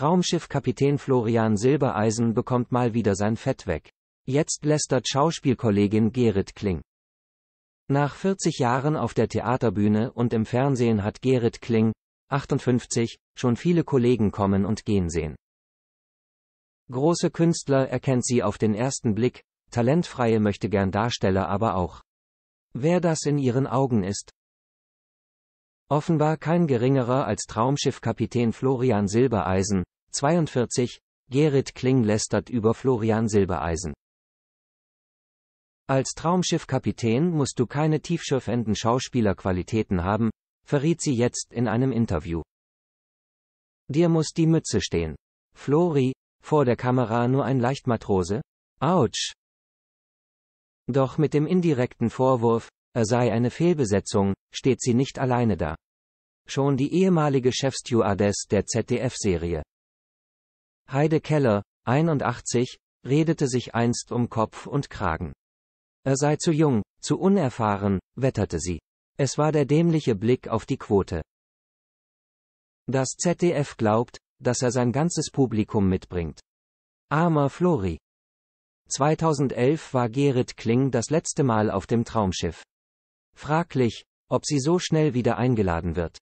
Traumschiff-Kapitän Florian Silbereisen bekommt mal wieder sein Fett weg. Jetzt lästert Schauspielkollegin Gerrit Kling. Nach 40 Jahren auf der Theaterbühne und im Fernsehen hat Gerrit Kling, 58, schon viele Kollegen kommen und gehen sehen. Große Künstler erkennt sie auf den ersten Blick, talentfreie möchte gern Darsteller aber auch. Wer das in ihren Augen ist? Offenbar kein geringerer als Traumschiffkapitän Florian Silbereisen, 42, Gerrit Kling lästert über Florian Silbereisen. Als Traumschiffkapitän musst du keine tiefschürfenden Schauspielerqualitäten haben, verriet sie jetzt in einem Interview. Dir muss die Mütze stehen. Flori, vor der Kamera nur ein Leichtmatrose? Autsch! Doch mit dem indirekten Vorwurf, er sei eine Fehlbesetzung, steht sie nicht alleine da. Schon die ehemalige Chefstewardess der ZDF-Serie Heide Keller, 81, redete sich einst um Kopf und Kragen. Er sei zu jung, zu unerfahren, wetterte sie. Es war der dämliche Blick auf die Quote. Das ZDF glaubt, dass er sein ganzes Publikum mitbringt. Armer Flori. 2011 war Gerrit Kling das letzte Mal auf dem Traumschiff. Fraglich, ob sie so schnell wieder eingeladen wird.